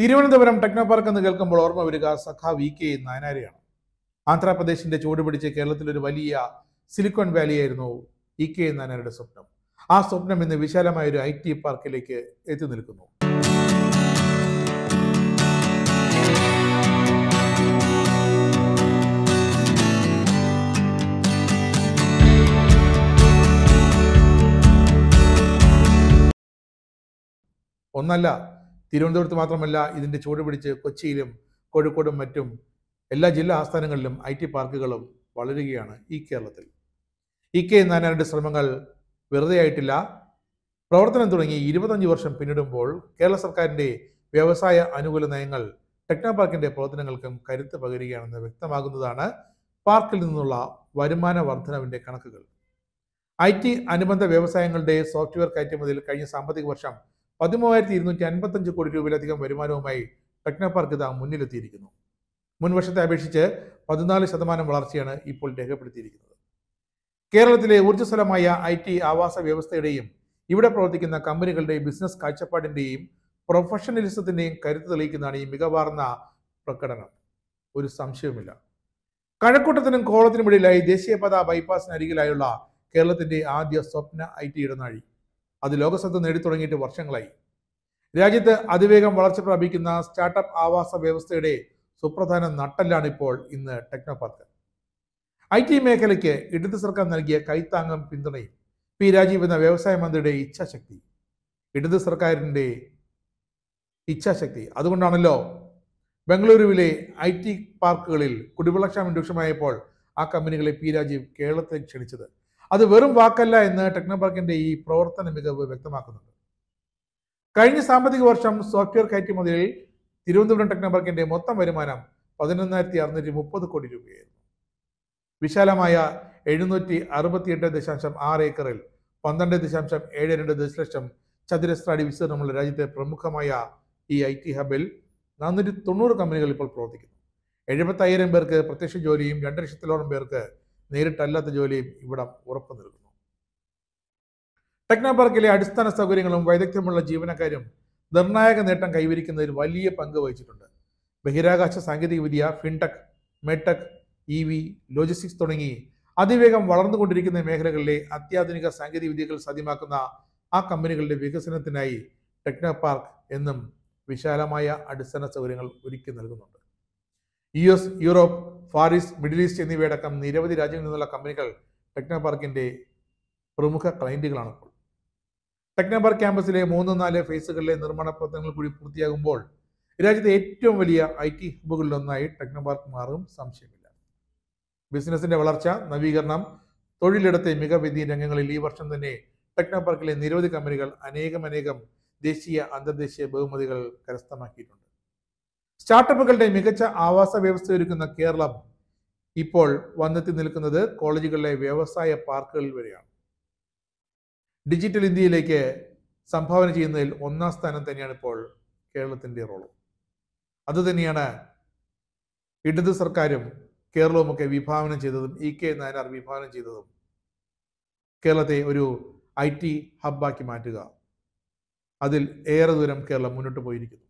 Thiruvananthapuram techno park എന്ന് കേൾക്കുമ്പോൾ ഓർമ്മ വരിക സഖാ വി കെ നായനാരെയാണ് ആന്ധ്രാപ്രദേശിന്റെ ചൂട് പിടിച്ച് കേരളത്തിലൊരു വലിയ സിലിക്കോൺ ആയിരുന്നു ഇ കെ നായനാരുടെ സ്വപ്നം ആ സ്വപ്നം ഇന്ന് വിശാലമായ ഒരു ഐ ടി പാർക്കിലേക്ക് എത്തി നിൽക്കുന്നു ഒന്നല്ല തിരുവനന്തപുരത്ത് മാത്രമല്ല ഇതിൻ്റെ ചൂട് പിടിച്ച് കൊച്ചിയിലും കോഴിക്കോടും മറ്റും എല്ലാ ജില്ലാ ആസ്ഥാനങ്ങളിലും ഐ ടി പാർക്കുകളും വളരുകയാണ് ഈ കേരളത്തിൽ ഇ കെ നാരായണന്റെ ശ്രമങ്ങൾ വെറുതെയായിട്ടില്ല പ്രവർത്തനം തുടങ്ങി ഇരുപത്തഞ്ച് വർഷം പിന്നിടുമ്പോൾ കേരള സർക്കാരിൻ്റെ വ്യവസായ അനുകൂല നയങ്ങൾ ടെക്നോ പാർക്കിൻ്റെ പ്രവർത്തനങ്ങൾക്കും കരുത്ത് പകരുകയാണെന്ന് വ്യക്തമാകുന്നതാണ് പാർക്കിൽ നിന്നുള്ള വരുമാന വർധനവിൻ്റെ കണക്കുകൾ ഐ ടി അനുബന്ധ വ്യവസായങ്ങളുടെ സോഫ്റ്റ്വെയർ കയറ്റുമതിയിൽ കഴിഞ്ഞ സാമ്പത്തിക വർഷം പതിമൂവായിരത്തി ഇരുന്നൂറ്റി അൻപത്തഞ്ച് കോടി രൂപയിലധികം വരുമാനവുമായി ടെക്നോപാർക്ക് ഇതാ മുന്നിലെത്തിയിരിക്കുന്നു മുൻ വർഷത്തെ അപേക്ഷിച്ച് പതിനാല് ശതമാനം വളർച്ചയാണ് ഇപ്പോൾ രേഖപ്പെടുത്തിയിരിക്കുന്നത് കേരളത്തിലെ ഊർജ്ജസ്വലമായ ഐ ടി ആവാസ വ്യവസ്ഥയുടെയും ഇവിടെ പ്രവർത്തിക്കുന്ന കമ്പനികളുടെ ബിസിനസ് കാഴ്ചപ്പാടിൻ്റെയും പ്രൊഫഷണലിസത്തിൻ്റെയും കരുത്ത് തെളിയിക്കുന്നതാണ് ഈ മികവാർന്ന പ്രകടനം ഒരു സംശയവുമില്ല കഴക്കൂട്ടത്തിനും കോളത്തിനുമിടയിലായി ദേശീയപാത ബൈപ്പാസിനരികിലായുള്ള കേരളത്തിന്റെ ആദ്യ സ്വപ്ന ഐ ടി ഇടനാഴി അത് ലോകശ്രദ്ധ നേടിത്തുടങ്ങിയിട്ട് വർഷങ്ങളായി രാജ്യത്ത് അതിവേഗം വളർച്ച പ്രാപിക്കുന്ന സ്റ്റാർട്ടപ്പ് ആവാസ വ്യവസ്ഥയുടെ സുപ്രധാന നട്ടല്ലാണ് ഇപ്പോൾ ഇന്ന് ടെക്നോ പാർക്ക് ഐ ടി മേഖലയ്ക്ക് ഇടത് സർക്കാർ നൽകിയ കൈത്താങ്ങും പിന്തുണയും പി രാജീവ് എന്ന വ്യവസായ മന്ത്രിയുടെ ഇച്ഛാശക്തി ഇടത് സർക്കാരിൻ്റെ ഇച്ഛാശക്തി അതുകൊണ്ടാണല്ലോ ബംഗളൂരുവിലെ ഐ ടി പാർക്കുകളിൽ കുടിവെള്ളക്ഷാമം രൂക്ഷമായപ്പോൾ ആ കമ്പനികളെ പി രാജീവ് കേരളത്തിൽ ക്ഷണിച്ചത് അത് വെറും വാക്കല്ല എന്ന് ടെക്നോപാർക്കിന്റെ ഈ പ്രവർത്തന മികവ് വ്യക്തമാക്കുന്നുണ്ട് കഴിഞ്ഞ സാമ്പത്തിക വർഷം സോഫ്റ്റ്വെയർ കയറ്റുമതിയിൽ തിരുവനന്തപുരം ടെക്നോപാർക്കിന്റെ മൊത്തം വരുമാനം പതിനൊന്നായിരത്തി അറുന്നൂറ്റി മുപ്പത് കോടി രൂപയായിരുന്നു വിശാലമായ എഴുന്നൂറ്റി അറുപത്തിയെട്ട് ദശാംശം ആറ് ഏക്കറിൽ പന്ത്രണ്ട് ദശാംശം ഏഴ് രണ്ട് ദശലക്ഷം ചതുരശ്രാടി അടി വിസ്തീർണമുള്ള രാജ്യത്തെ പ്രമുഖമായ ഈ ഐ ടി ഹബിൽ നാനൂറ്റി തൊണ്ണൂറ് കമ്പനികൾ ഇപ്പോൾ പ്രവർത്തിക്കുന്നു എഴുപത്തയ്യായിരം പേർക്ക് പ്രത്യക്ഷ ജോലിയും രണ്ട് ലക്ഷത്തിലോളം പേർക്ക് നേരിട്ടല്ലാത്ത ജോലിയും ഇവിടെ ഉറപ്പു നൽകുന്നു ടെക്നോപാർക്കിലെ അടിസ്ഥാന സൗകര്യങ്ങളും വൈദഗ്ധ്യമുള്ള ജീവനക്കാരും നിർണായക നേട്ടം കൈവരിക്കുന്നതിൽ വലിയ പങ്ക് വഹിച്ചിട്ടുണ്ട് ബഹിരാകാശ സാങ്കേതികവിദ്യ fintech medtech E V logistics തുടങ്ങി അതിവേഗം വളർന്നുകൊണ്ടിരിക്കുന്ന മേഖലകളിലെ അത്യാധുനിക സാങ്കേതികവിദ്യകൾ സാധ്യമാക്കുന്ന ആ കമ്പനികളുടെ വികസനത്തിനായി ടെക്നോ പാർക്ക് എന്നും വിശാലമായ അടിസ്ഥാന സൗകര്യങ്ങൾ ഒരുക്കി നൽകുന്നുണ്ട് യു എസ് യൂറോപ്പ് ഫാരിസ് മിഡിൽ ഈസ്റ്റ് എന്നിവയടക്കം നിരവധി രാജ്യങ്ങളിൽ നിന്നുള്ള കമ്പനികൾ ടെക്നോപാർക്കിന്റെ പ്രമുഖ ക്ലയന്റുകളാണ് ഇപ്പോൾ ടെക്നോപാർക്ക് ക്യാമ്പസിലെ മൂന്ന് നാല് ഫേസുകളിലെ നിർമ്മാണ പ്രവർത്തനങ്ങൾ കൂടി പൂർത്തിയാകുമ്പോൾ രാജ്യത്തെ ഏറ്റവും വലിയ ഐ ടി ഹബ്ബുകളിലൊന്നായി ടെക്നോപാർക്ക് മാറും സംശയമില്ല ബിസിനസിന്റെ വളർച്ച നവീകരണം തൊഴിലിടത്തെ മികവിധി രംഗങ്ങളിൽ ഈ വർഷം തന്നെ ടെക്നോപാർക്കിലെ നിരവധി കമ്പനികൾ അനേകം അനേകം ദേശീയ അന്തർദേശീയ ബഹുമതികൾ കരസ്ഥമാക്കിയിട്ടുണ്ട് സ്റ്റാർട്ടപ്പുകളുടെ മികച്ച ആവാസ ഒരുക്കുന്ന കേരളം ഇപ്പോൾ വന്നെത്തി നിൽക്കുന്നത് കോളേജുകളിലെ വ്യവസായ പാർക്കുകളിൽ വരെയാണ് ഡിജിറ്റൽ ഇന്ത്യയിലേക്ക് സംഭാവന ചെയ്യുന്നതിൽ ഒന്നാം സ്ഥാനം തന്നെയാണ് ഇപ്പോൾ കേരളത്തിൻ്റെ റോള് അതുതന്നെയാണ് ഇടത് സർക്കാരും കേരളവുമൊക്കെ വിഭാവനം ചെയ്തതും ഇ കെ നായനാർ വിഭാവനം ചെയ്തതും കേരളത്തെ ഒരു ഐ ടി ഹബ്ബാക്കി മാറ്റുക അതിൽ ഏറെ ദൂരം കേരളം മുന്നോട്ട് പോയിരിക്കുന്നു